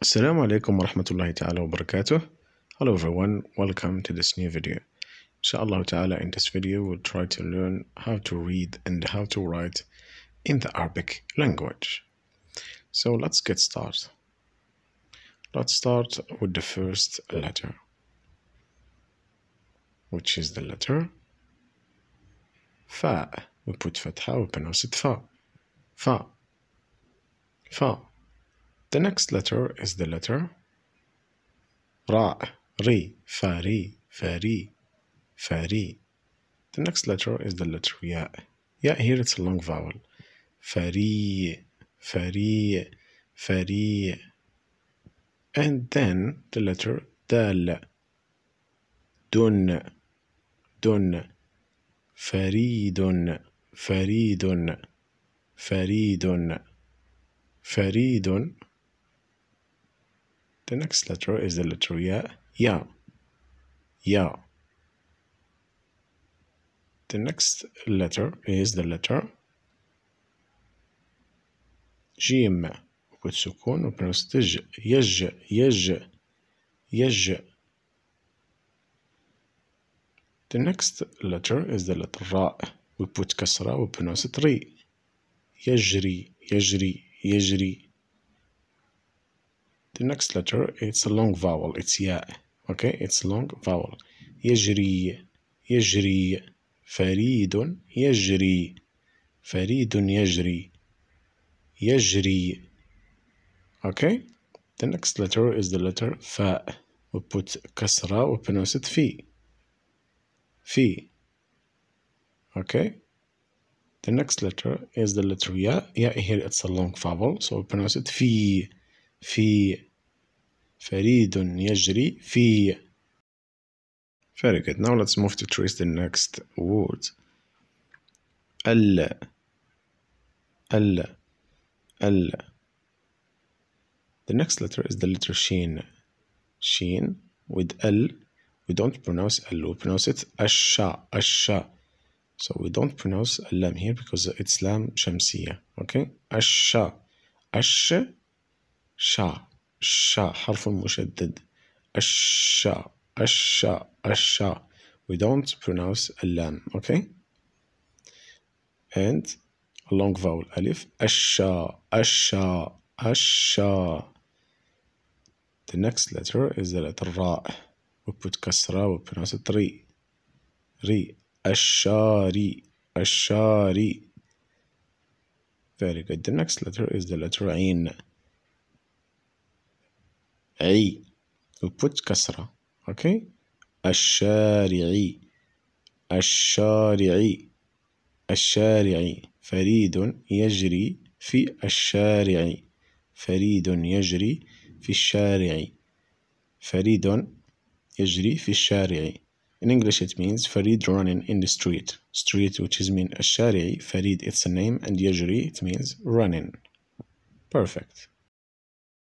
Assalamu alaikum wa rahmatullahi ta'ala wa barakatuh. Hello everyone, welcome to this new video. InshaAllah ta'ala in this video we'll try to learn how to read and how to write in the Arabic language. So let's get started. Let's start with the first letter, which is the letter Fa. We put Fatha, we pronounce it Fa. Fa. Fa. The next letter is the letter Ra, Ri, Fa, Ri, Fa, The next letter is the letter Ya. Ya here it's a long vowel. Fari, Fari, Fari. And then the letter Dal. Dun, Dun. Faridun, Faridun, Faridun. Faridun the next letter is the letter Ya. Ya. Ya. The next letter is the letter جيم and وبنفس تج Yaj Yaj Yaj. The next letter is the letter Ra we put كسرة وبنفس تري يجري يجري يجري the next letter, it's a long vowel. It's ya. Okay, it's long vowel. يجري يجري فريد يجري فريد يجري يجري Okay, the next letter is the letter fa. We put kasra, we pronounce it fi. Fi. Okay. The next letter is the letter ya. Ya here it's a long vowel, so we pronounce it fi. Fi. فريد يجري في Very Now let's move to trace the next word. ال ال ال The next letter is the letter Sheen. Sheen with L. We don't pronounce L. We pronounce it Asha. Asha. So we don't pronounce Lam here because it's Lam Shamsiya. Okay? Asha. Asha. Sha. شَ حرف مشدد الشا الشا الشا we don't pronounce اللام okay and a long vowel alif asha asha asha the next letter is the letter ra we put kasra we pronounce it ri ri ashari ashari very good the next letter is the letter ain عي البوت كسرة أوكي الشارعي الشارعي الشارعي فريد يجري في الشارع فريد يجري في الشارع فريد يجري في الشارع In English it means فريد running in the street. Street which is mean الشارع. فريد it's a name and يجري it means running. Perfect.